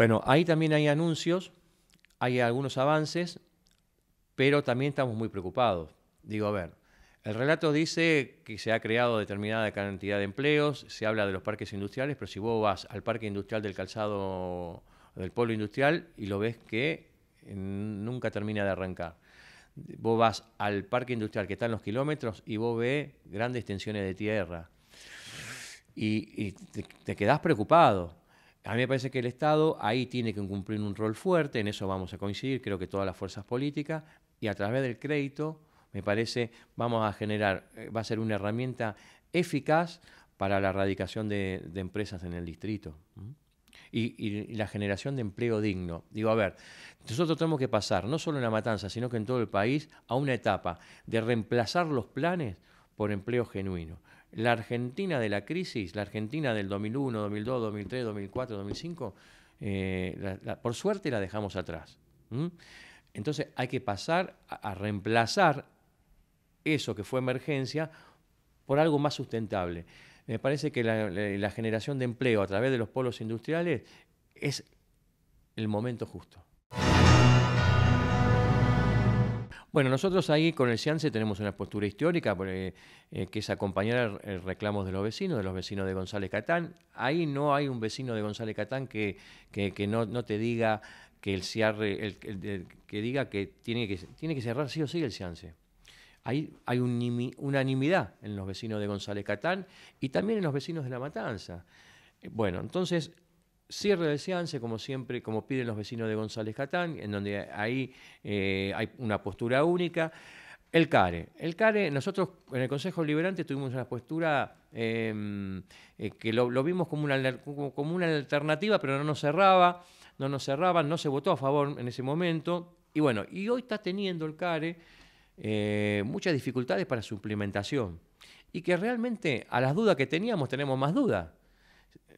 Bueno, ahí también hay anuncios, hay algunos avances, pero también estamos muy preocupados. Digo, a ver, el relato dice que se ha creado determinada cantidad de empleos, se habla de los parques industriales, pero si vos vas al parque industrial del calzado del pueblo industrial y lo ves que eh, nunca termina de arrancar. Vos vas al parque industrial que está en los kilómetros y vos ves grandes tensiones de tierra. Y, te, te, quedás preocupado. A mí me parece que el Estado ahí tiene que cumplir un rol fuerte, en eso vamos a coincidir, creo que todas las fuerzas políticas, y a través del crédito, me parece, vamos a generar, eh, va a ser una herramienta eficaz para la erradicación de, empresas en el distrito. y, la generación de empleo digno. Digo, a ver, nosotros tenemos que pasar, no solo en la matanza, sino que en todo el país, a una etapa de reemplazar los planes por empleo genuino la Argentina de la crisis, la Argentina del 2001, 2002, 2003, 2004, 2005, por suerte la dejamos atrás. Entonces hay que pasar a, reemplazar eso que fue emergencia por algo más sustentable. Me parece que la generación de empleo a través de los polos industriales es el momento justo. Bueno, nosotros ahí con el CIANSE tenemos una postura histórica eh, eh, que es acompañar el eh, reclamo de los vecinos, de los vecinos de González Catán. Ahí no hay un vecino de González Catán que, no, te diga que el cierre, que diga que tiene, que tiene que cerrar sí o sí el CIANSE. Ahí hay unanimidad en los vecinos de González Catán y también en los vecinos de La Matanza. Bueno, entonces Cierre del seance, como siempre, como piden los vecinos de González Catán, en donde ahí eh, hay una postura única. El CARE. El CARE, nosotros en el Consejo Liberante tuvimos una postura em, eh, que lo, vimos como una, como una alternativa, pero no nos cerraba, no nos cerraba, no se votó a favor en ese momento. Y bueno, y hoy está teniendo el CARE eh, muchas dificultades para su implementación. Y que realmente a las dudas que teníamos tenemos más dudas.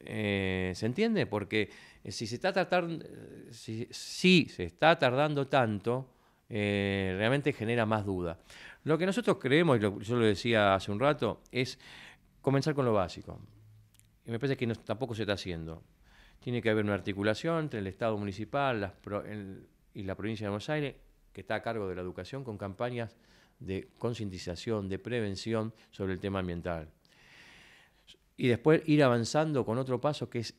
Eh, ¿Se entiende? Porque eh, si se está, tardando, eh, si, se está tardando tanto, realmente genera más duda. Lo que nosotros creemos, y yo lo decía hace un rato, es comenzar con lo básico. Y me parece que tampoco se está haciendo. Tiene que haber una articulación entre el Estado municipal y la provincia de Buenos Aires, que está a cargo de la educación, con campañas de concientización, de prevención sobre el tema ambiental y después ir avanzando con otro paso que es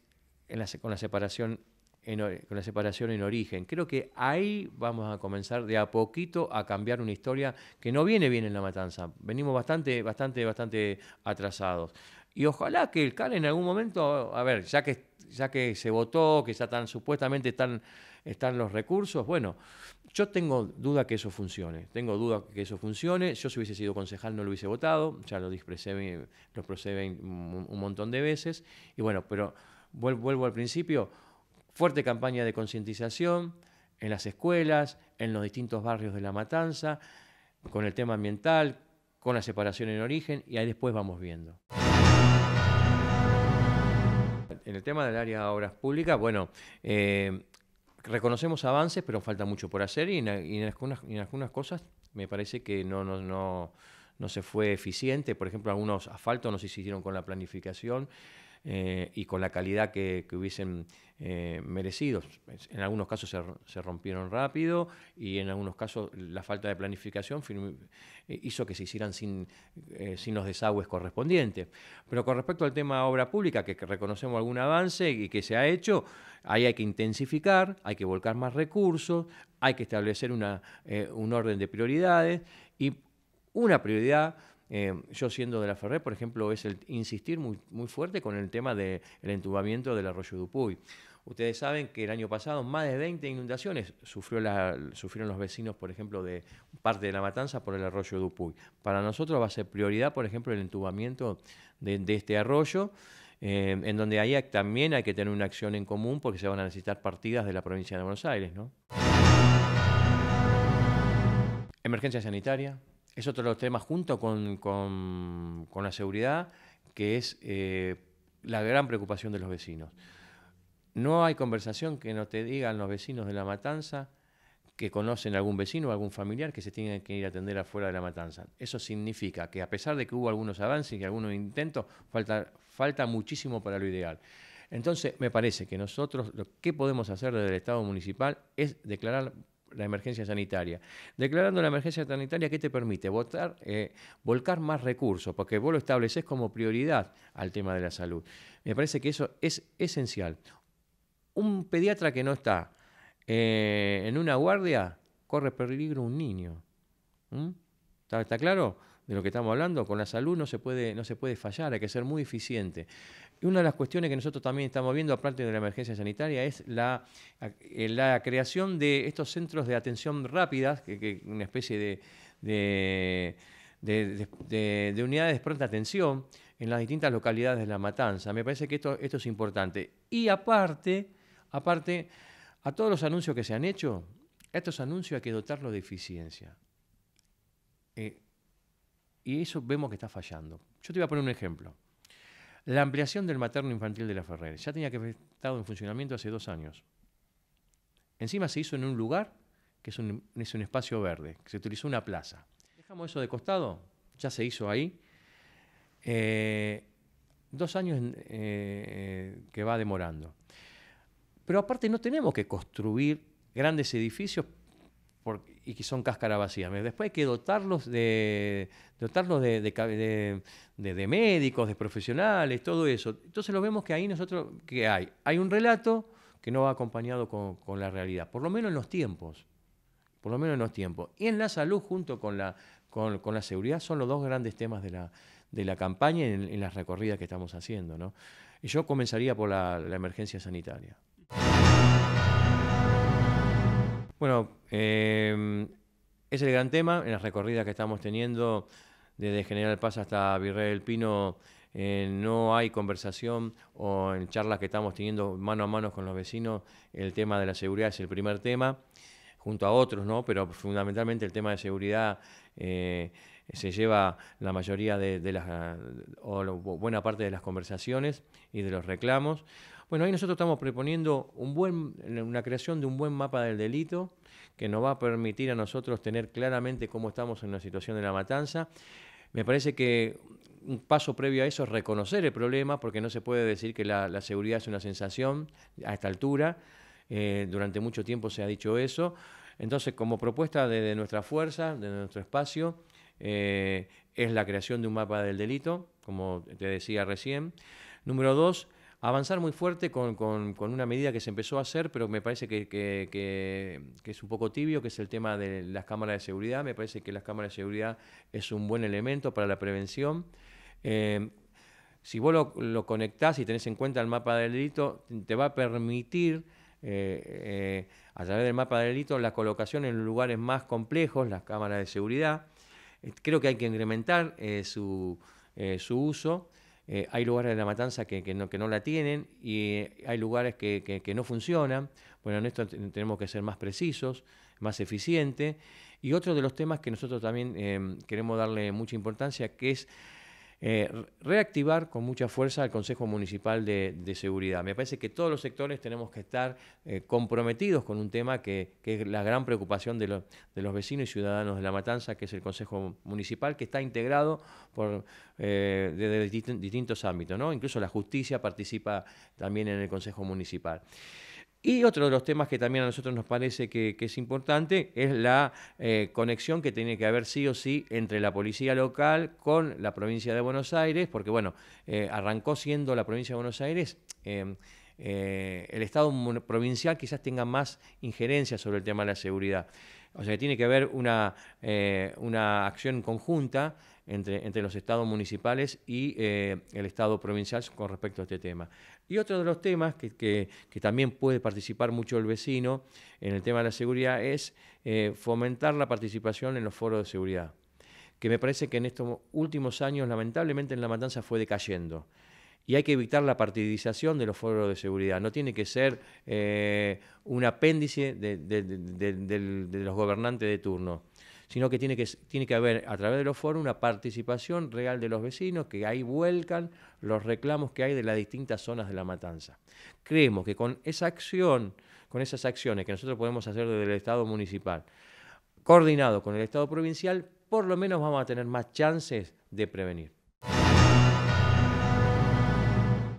con, la separación en, con la separación en origen. Creo que ahí vamos a comenzar de a poquito a cambiar una historia que no viene bien en la matanza. Venimos bastante, bastante, bastante atrasados. Y ojalá que el cal en algún momento, a ver, ya que, ya que se votó, que ya tan supuestamente están están los recursos. Bueno, yo tengo duda que eso funcione, tengo duda que eso funcione. Yo si hubiese sido concejal no lo hubiese votado, ya lo expresé, lo procede un montón de veces. Y bueno, pero vuelvo al principio, fuerte campaña de concientización en las escuelas, en los distintos barrios de La Matanza, con el tema ambiental, con la separación en origen, y ahí después vamos viendo en el tema del área de obras públicas, bueno, eh, reconocemos avances, pero falta mucho por hacer y en, algunas, cosas me parece que no, no, se fue eficiente. Por ejemplo, algunos asfaltos no se hicieron con la planificación eh, y con la calidad que, hubiesen eh, merecido. En algunos casos se, rompieron rápido y en algunos casos la falta de planificación eh, hizo que se hicieran sin, sin los desagües correspondientes. Pero con respecto al tema obra pública, que reconocemos algún avance y que se ha hecho, Ahí hay que intensificar, hay que volcar más recursos, hay que establecer eh, un orden de prioridades y una prioridad, eh, yo siendo de la Ferrer, por ejemplo, es el insistir muy, fuerte con el tema del entubamiento del arroyo Dupuy. Ustedes saben que el año pasado más de 20 inundaciones sufrió sufrieron los vecinos, por ejemplo, de parte de la matanza por el arroyo Dupuy. Para nosotros va a ser prioridad, por ejemplo, el entubamiento de este arroyo Em, en donde ahí también hay que tener una acción en común porque se van a necesitar partidas de la provincia de Buenos Aires. Emergencia sanitaria es otro de los temas junto con, la seguridad que es eh, la gran preocupación de los vecinos. No hay conversación que no te digan los vecinos de la matanza que conocen algún vecino o algún familiar que se tienen que ir a atender afuera de la matanza. Eso significa que a pesar de que hubo algunos avances y algunos intentos, falta, falta muchísimo para lo ideal. Entonces, me parece que nosotros lo que podemos hacer desde el Estado municipal es declarar la emergencia sanitaria. Declarando la emergencia sanitaria, ¿qué te permite? Eh, volcar más recursos, porque vos lo estableces como prioridad al tema de la salud. Me parece que eso es esencial. Un pediatra que no está, eh, en una guardia corre peligro un niño. ¿Mm? ¿Está, claro de lo que estamos hablando? Con la salud no se puede, no se puede fallar, hay que ser muy eficiente. Y una de las cuestiones que nosotros también estamos viendo, aparte de la emergencia sanitaria, es la, eh, la creación de estos centros de atención rápida, que, una especie de, de de, unidades de pronta atención en las distintas localidades de La Matanza. Me parece que esto, esto es importante. Y aparte, aparte a todos los anuncios que se han hecho, estos anuncios hay que dotarlos de eficiencia. Eh, y eso vemos que está fallando. Yo te voy a poner un ejemplo. La ampliación del materno infantil de la Ferrer ya tenía que haber estado en funcionamiento hace dos años. Encima se hizo en un lugar que es un, espacio verde, que se utilizó una plaza. Dejamos eso de costado, ya se hizo ahí. Eh, dos años eh, que va demorando. Pero aparte no tenemos que construir grandes edificios y que son cáscara vacía. Después hay que dotarlos de, dotarlos de, médicos, de profesionales, todo eso. Entonces lo vemos que ahí nosotros, ¿qué hay? Hay un relato que no va acompañado con, la realidad, por lo menos en los tiempos. Por lo menos en los tiempos. Y en la salud junto con la, con, la seguridad son los dos grandes temas de la, de la campaña en, las recorridas que estamos haciendo. ¿no? Y yo comenzaría por la emergencia sanitaria. Bueno, em, es el gran tema en las recorridas que estamos teniendo desde General Paz hasta Virrey del Pino. Eh, no hay conversación o en charlas que estamos teniendo mano a mano con los vecinos, el tema de la seguridad es el primer tema, junto a otros, ¿no? Pero fundamentalmente el tema de seguridad eh, se lleva la mayoría de, de las, o buena parte de las conversaciones y de los reclamos. Bueno, ahí nosotros estamos proponiendo un buen, una creación de un buen mapa del delito que nos va a permitir a nosotros tener claramente cómo estamos en la situación de la matanza. Me parece que un paso previo a eso es reconocer el problema, porque no se puede decir que la, seguridad es una sensación a esta altura. Eh, durante mucho tiempo se ha dicho eso. Entonces, como propuesta de, nuestra fuerza, de nuestro espacio, eh, es la creación de un mapa del delito, como te decía recién. Número dos, avanzar muy fuerte con, una medida que se empezó a hacer, pero me parece que, es un poco tibio, que es el tema de las cámaras de seguridad. Me parece que las cámaras de seguridad es un buen elemento para la prevención. Eh, si vos lo, conectás y tenés en cuenta el mapa del delito, te va a permitir, eh, eh, a través del mapa del delito, la colocación en lugares más complejos, las cámaras de seguridad. Creo que hay que incrementar su, su uso. Eh, hay lugares de la matanza que, que, no, la tienen y eh, hay lugares que, no funcionan. Bueno, en esto tenemos que ser más precisos, más eficientes. Y otro de los temas que nosotros también em, queremos darle mucha importancia, que es eh, reactivar con mucha fuerza al Consejo Municipal de, Seguridad. Me parece que todos los sectores tenemos que estar comprometidos con un tema que, es la gran preocupación de, de, los vecinos y ciudadanos de La Matanza, que es el Consejo Municipal, que está integrado por desde eh, distintos ámbitos, ¿no? Incluso la justicia participa también en el Consejo Municipal. Y otro de los temas que también a nosotros nos parece que, es importante es la eh, conexión que tiene que haber sí o sí entre la policía local con la provincia de Buenos Aires, porque bueno, eh, arrancó siendo la provincia de Buenos Aires. Em, eh, el Estado provincial quizás tenga más injerencia sobre el tema de la seguridad. O sea que tiene que haber una, eh, acción conjunta entre, los estados municipales y eh, el estado provincial con respecto a este tema. Y otro de los temas que, también puede participar mucho el vecino en el tema de la seguridad es fomentar la participación en los foros de seguridad, que me parece que en estos últimos años lamentablemente en La Matanza fue decayendo y hay que evitar la partidización de los foros de seguridad. No tiene que ser eh, un apéndice de, los gobernantes de turno, sino que tiene, que haber a través de los foros una participación real de los vecinos, que ahí vuelcan los reclamos que hay de las distintas zonas de la matanza. Creemos que con esa acción, con esas acciones que nosotros podemos hacer desde el Estado municipal, coordinado con el Estado provincial, por lo menos vamos a tener más chances de prevenir.